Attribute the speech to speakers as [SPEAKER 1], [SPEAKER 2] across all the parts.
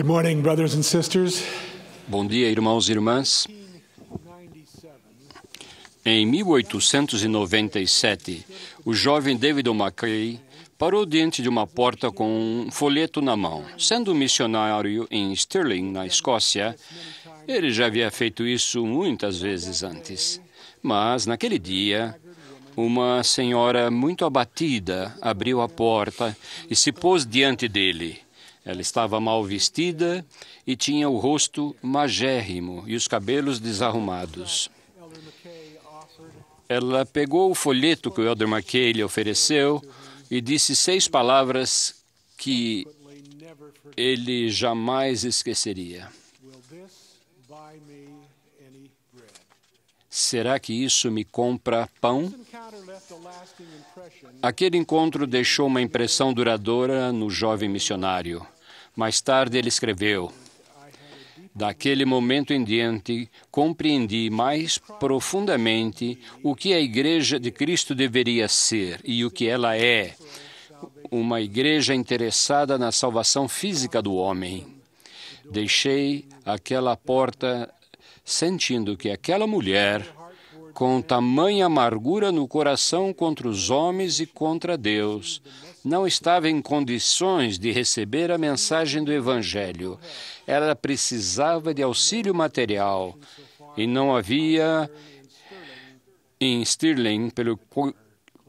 [SPEAKER 1] Good morning, brothers and sisters. Bom dia, irmãos e irmãs. Em 1897, o jovem David O'Mackey parou diante de uma porta com um folheto na mão. Sendo missionário em Stirling, na Escócia, ele já havia feito isso muitas vezes antes. Mas, naquele dia, uma senhora muito abatida abriu a porta e se pôs diante dele. Ela estava mal vestida e tinha o rosto magérrimo e os cabelos desarrumados. Ela pegou o folheto que o Elder McKay lhe ofereceu e disse seis palavras que ele jamais esqueceria. Será que isso me compra pão? Aquele encontro deixou uma impressão duradoura no jovem missionário. Mais tarde ele escreveu: Daquele momento em diante, compreendi mais profundamente o que a Igreja de Cristo deveria ser e o que ela é uma igreja interessada na salvação física do homem. Deixei aquela porta sentindo que aquela mulher, com tamanha amargura no coração contra os homens e contra Deus, não estava em condições de receber a mensagem do Evangelho. Ela precisava de auxílio material e não havia em Stirling, pelo que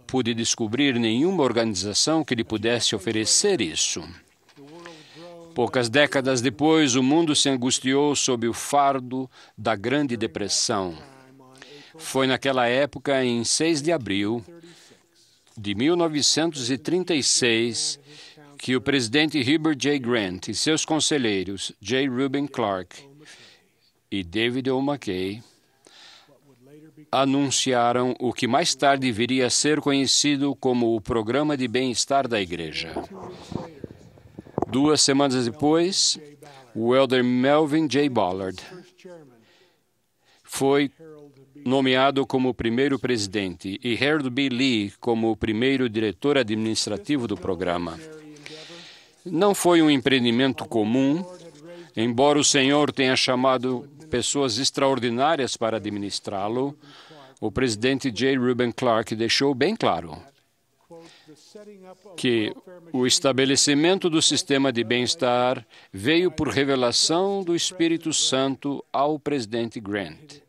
[SPEAKER 1] pude descobrir nenhuma organização que lhe pudesse oferecer isso. Poucas décadas depois, o mundo se angustiou sob o fardo da Grande Depressão. Foi naquela época, em 6 de abril de 1936, que o presidente Herbert J. Grant e seus conselheiros J. Reuben Clark e David O. McKay anunciaram o que mais tarde viria a ser conhecido como o Programa de Bem-Estar da Igreja. Duas semanas depois, o elder Melvin J. Ballard foi nomeado como primeiro presidente e Harold B. Lee como o primeiro diretor administrativo do programa. Não foi um empreendimento comum, embora o Senhor tenha chamado pessoas extraordinárias para administrá-lo, o presidente J. Reuben Clark deixou bem claro que o estabelecimento do sistema de bem-estar veio por revelação do Espírito Santo ao presidente Grant.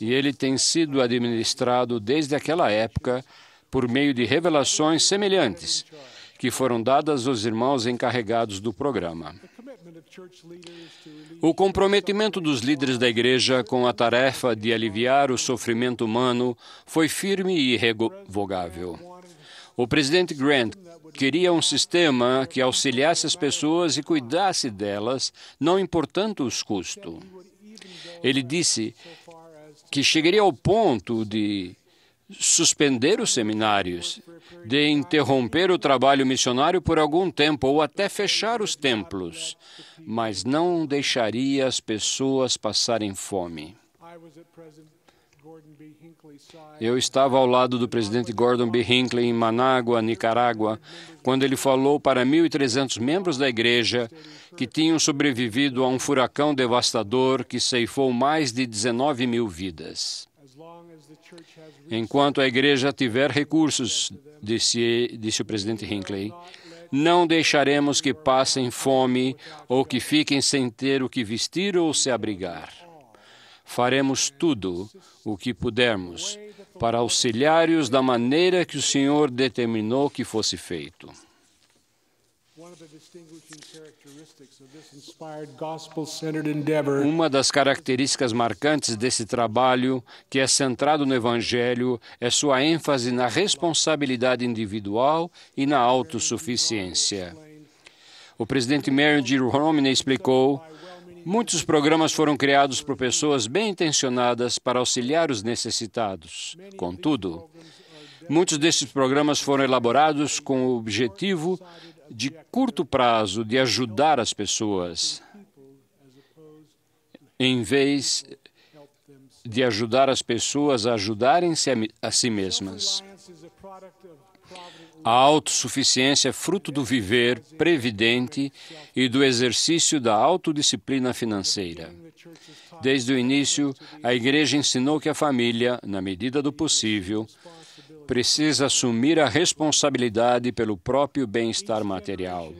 [SPEAKER 1] E ele tem sido administrado desde aquela época por meio de revelações semelhantes que foram dadas aos irmãos encarregados do programa. O comprometimento dos líderes da igreja com a tarefa de aliviar o sofrimento humano foi firme e irrevogável. O presidente Grant queria um sistema que auxiliasse as pessoas e cuidasse delas, não importando os custos. Ele disse que chegaria ao ponto de suspender os seminários, de interromper o trabalho missionário por algum tempo ou até fechar os templos, mas não deixaria as pessoas passarem fome. Eu estava ao lado do presidente Gordon B. Hinckley em Manágua, Nicarágua, quando ele falou para 1.300 membros da igreja que tinham sobrevivido a um furacão devastador que ceifou mais de 19 mil vidas. Enquanto a igreja tiver recursos, disse, disse o presidente Hinckley, não deixaremos que passem fome ou que fiquem sem ter o que vestir ou se abrigar. Faremos tudo o que pudermos para auxiliar-os da maneira que o Senhor determinou que fosse feito. Uma das características marcantes desse trabalho, que é centrado no Evangelho, é sua ênfase na responsabilidade individual e na autossuficiência. O presidente Mary G. Romney explicou: muitos programas foram criados por pessoas bem intencionadas para auxiliar os necessitados. Contudo, Muitos desses programas foram elaborados com o objetivo de curto prazo de ajudar as pessoas, em vez de ajudar as pessoas a ajudarem-se a, si mesmas. A autossuficiência é fruto do viver previdente e do exercício da autodisciplina financeira. Desde o início, a Igreja ensinou que a família, na medida do possível, precisa assumir a responsabilidade pelo próprio bem-estar material.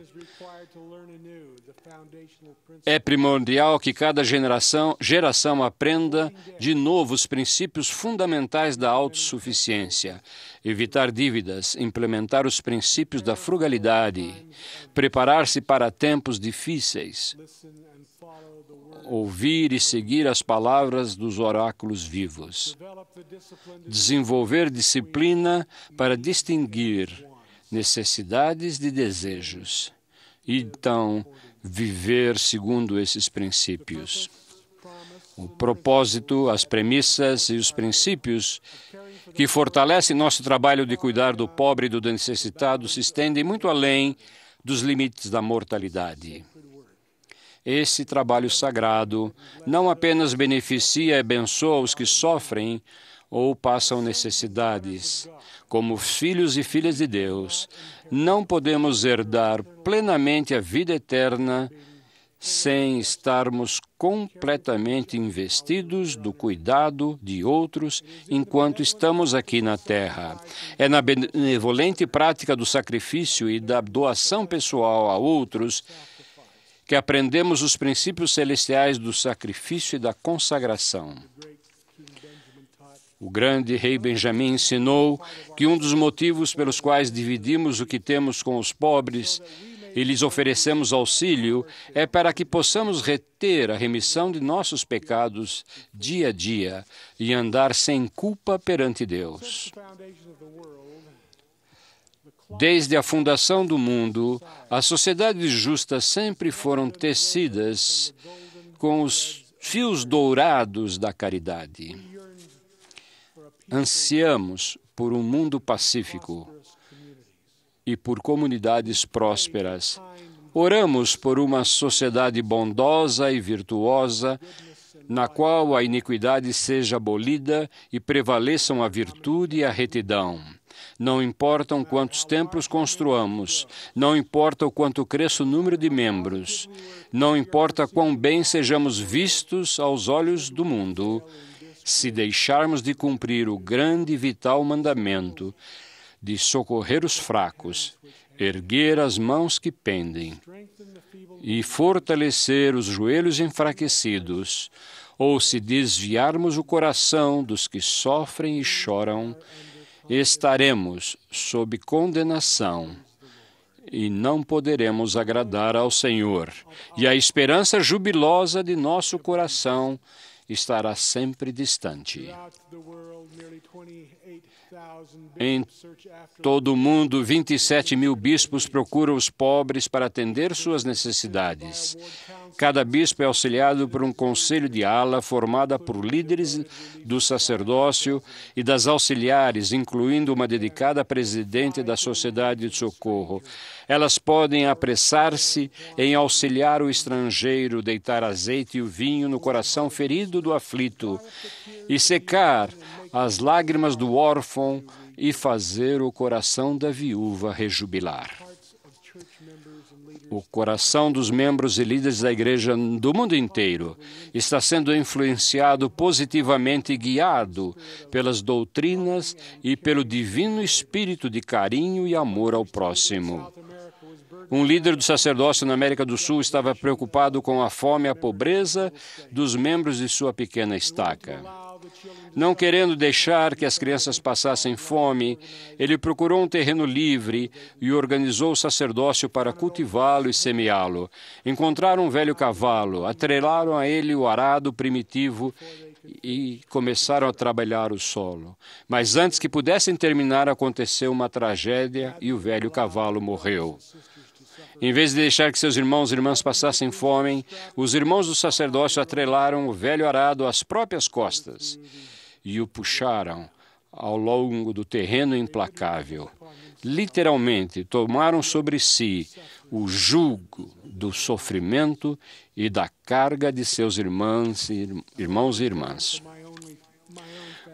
[SPEAKER 1] É primordial que cada geração, geração aprenda de novo os princípios fundamentais da autossuficiência, evitar dívidas, implementar os princípios da frugalidade, preparar-se para tempos difíceis, ouvir e seguir as palavras dos oráculos vivos, desenvolver disciplina para distinguir necessidades de desejos. Então, viver segundo esses princípios. O propósito, as premissas e os princípios que fortalecem nosso trabalho de cuidar do pobre e do necessitado se estendem muito além dos limites da mortalidade. Esse trabalho sagrado não apenas beneficia e abençoa os que sofrem, ou passam necessidades. Como filhos e filhas de Deus, não podemos herdar plenamente a vida eterna sem estarmos completamente investidos do cuidado de outros enquanto estamos aqui na Terra. É na benevolente prática do sacrifício e da doação pessoal a outros que aprendemos os princípios celestiais do sacrifício e da consagração. O grande rei Benjamim ensinou que um dos motivos pelos quais dividimos o que temos com os pobres e lhes oferecemos auxílio é para que possamos reter a remissão de nossos pecados dia a dia e andar sem culpa perante Deus. Desde a fundação do mundo, as sociedades justas sempre foram tecidas com os fios dourados da caridade. Ansiamos por um mundo pacífico e por comunidades prósperas. Oramos por uma sociedade bondosa e virtuosa, na qual a iniquidade seja abolida e prevaleçam a virtude e a retidão. Não importam quantos templos construamos, não importa o quanto cresça o número de membros, não importa quão bem sejamos vistos aos olhos do mundo, se deixarmos de cumprir o grande e vital mandamento de socorrer os fracos, erguer as mãos que pendem e fortalecer os joelhos enfraquecidos, ou se desviarmos o coração dos que sofrem e choram, estaremos sob condenação e não poderemos agradar ao Senhor. E a esperança jubilosa de nosso coração estará sempre distante. Em todo o mundo, 27 mil bispos procuram os pobres para atender suas necessidades. Cada bispo é auxiliado por um conselho de ala formada por líderes do sacerdócio e das auxiliares, incluindo uma dedicada presidente da Sociedade de Socorro. Elas podem apressar-se em auxiliar o estrangeiro, deitar azeite e o vinho no coração ferido do aflito e secar as lágrimas do órfão e fazer o coração da viúva rejubilar. O coração dos membros e líderes da igreja do mundo inteiro está sendo influenciado positivamente e guiado pelas doutrinas e pelo divino espírito de carinho e amor ao próximo. Um líder do sacerdócio na América do Sul estava preocupado com a fome e a pobreza dos membros de sua pequena estaca. Não querendo deixar que as crianças passassem fome, ele procurou um terreno livre e organizou o sacerdócio para cultivá-lo e semeá-lo. Encontraram um velho cavalo, atrelaram a ele o arado primitivo e começaram a trabalhar o solo. Mas antes que pudessem terminar, aconteceu uma tragédia e o velho cavalo morreu. Em vez de deixar que seus irmãos e irmãs passassem fome, os irmãos do sacerdócio atrelaram o velho arado às próprias costas e o puxaram ao longo do terreno implacável. Literalmente, tomaram sobre si o jugo do sofrimento e da carga de seus irmãos e, irmãos e irmãs.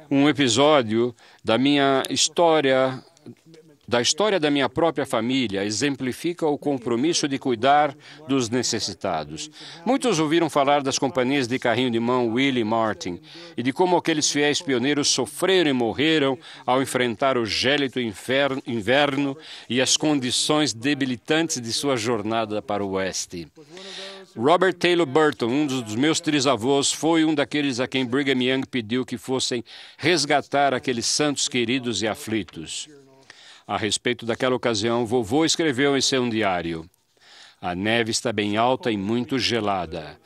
[SPEAKER 1] Um episódio da minha história da história da minha própria família exemplifica o compromisso de cuidar dos necessitados. Muitos ouviram falar das companhias de carrinho de mão Willie Martin e de como aqueles fiéis pioneiros sofreram e morreram ao enfrentar o gélito inferno, inverno e as condições debilitantes de sua jornada para o oeste. Robert Taylor Burton, um dos meus trisavôs, foi um daqueles a quem Brigham Young pediu que fossem resgatar aqueles santos queridos e aflitos. A respeito daquela ocasião, vovô escreveu em seu diário: A neve está bem alta e muito gelada.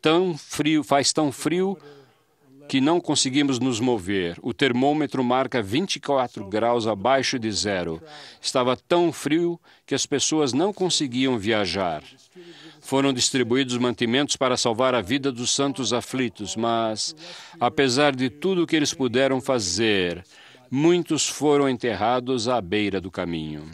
[SPEAKER 1] Tão frio, faz tão frio que não conseguimos nos mover. O termômetro marca 24 graus abaixo de zero. Estava tão frio que as pessoas não conseguiam viajar. Foram distribuídos mantimentos para salvar a vida dos santos aflitos, mas, apesar de tudo o que eles puderam fazer, muitos foram enterrados à beira do caminho.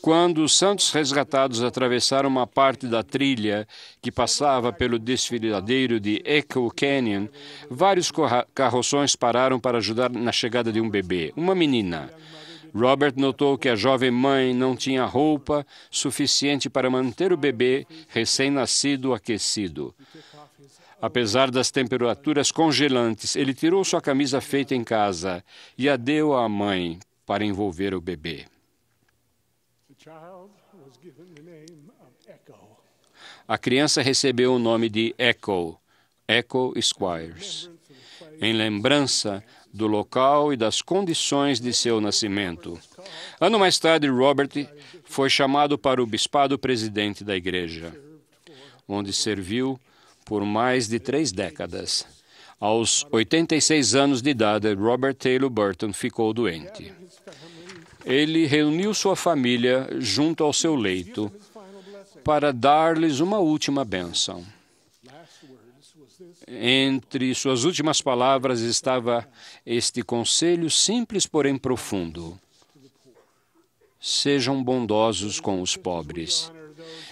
[SPEAKER 1] Quando os santos resgatados atravessaram uma parte da trilha que passava pelo desfiladeiro de Echo Canyon, vários carroções pararam para ajudar na chegada de um bebê, uma menina. Robert notou que a jovem mãe não tinha roupa suficiente para manter o bebê recém-nascido aquecido. Apesar das temperaturas congelantes, ele tirou sua camisa feita em casa e a deu à mãe para envolver o bebê. A criança recebeu o nome de Echo, Echo Squires, em lembrança do local e das condições de seu nascimento. Ano mais tarde, Robert foi chamado para o bispado presidente da igreja, onde serviu por mais de três décadas. Aos 86 anos de idade, Robert Taylor Burton ficou doente. Ele reuniu sua família junto ao seu leito para dar-lhes uma última bênção. Entre suas últimas palavras estava este conselho simples, porém profundo: Sejam bondosos com os pobres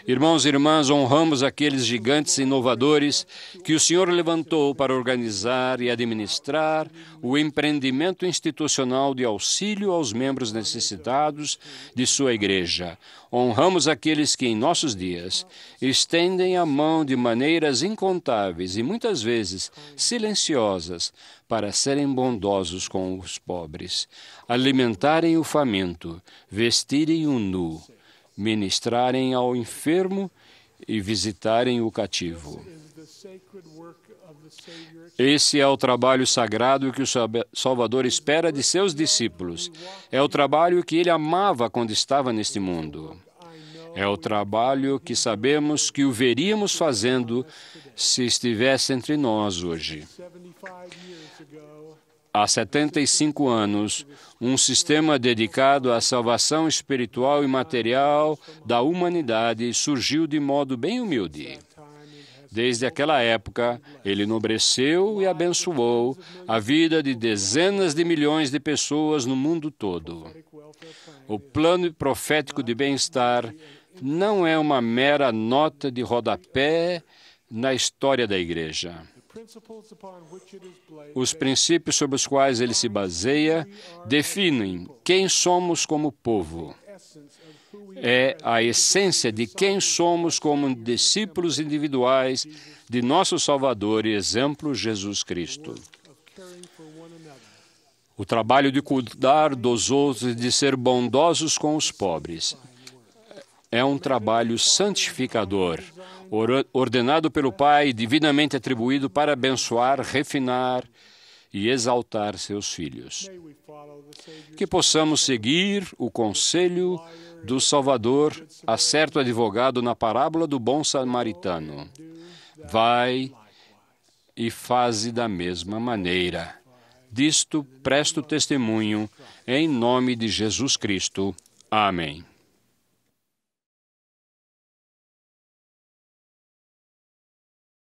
[SPEAKER 1] Irmãos e irmãs, honramos aqueles gigantes inovadores que o Senhor levantou para organizar e administrar o empreendimento institucional de auxílio aos membros necessitados de sua igreja. Honramos aqueles que, em nossos dias, estendem a mão de maneiras incontáveis e muitas vezes silenciosas para serem bondosos com os pobres, alimentarem o faminto, vestirem o nu ministrarem ao enfermo e visitarem o cativo. Esse é o trabalho sagrado que o Salvador espera de seus discípulos. É o trabalho que ele amava quando estava neste mundo. É o trabalho que sabemos que o veríamos fazendo se estivesse entre nós hoje há 75 anos, um sistema dedicado à salvação espiritual e material da humanidade surgiu de modo bem humilde. Desde aquela época, ele enobreceu e abençoou a vida de dezenas de milhões de pessoas no mundo todo. O plano profético de bem-estar não é uma mera nota de rodapé na história da Igreja os princípios sobre os quais ele se baseia definem quem somos como povo. É a essência de quem somos como discípulos individuais de nosso Salvador e exemplo Jesus Cristo. O trabalho de cuidar dos outros e de ser bondosos com os pobres é um trabalho santificador, ordenado pelo Pai, divinamente atribuído para abençoar, refinar e exaltar seus filhos. Que possamos seguir o conselho do Salvador, a certo advogado na parábola do bom samaritano. Vai e faze da mesma maneira. Disto presto testemunho, em nome de Jesus Cristo. Amém.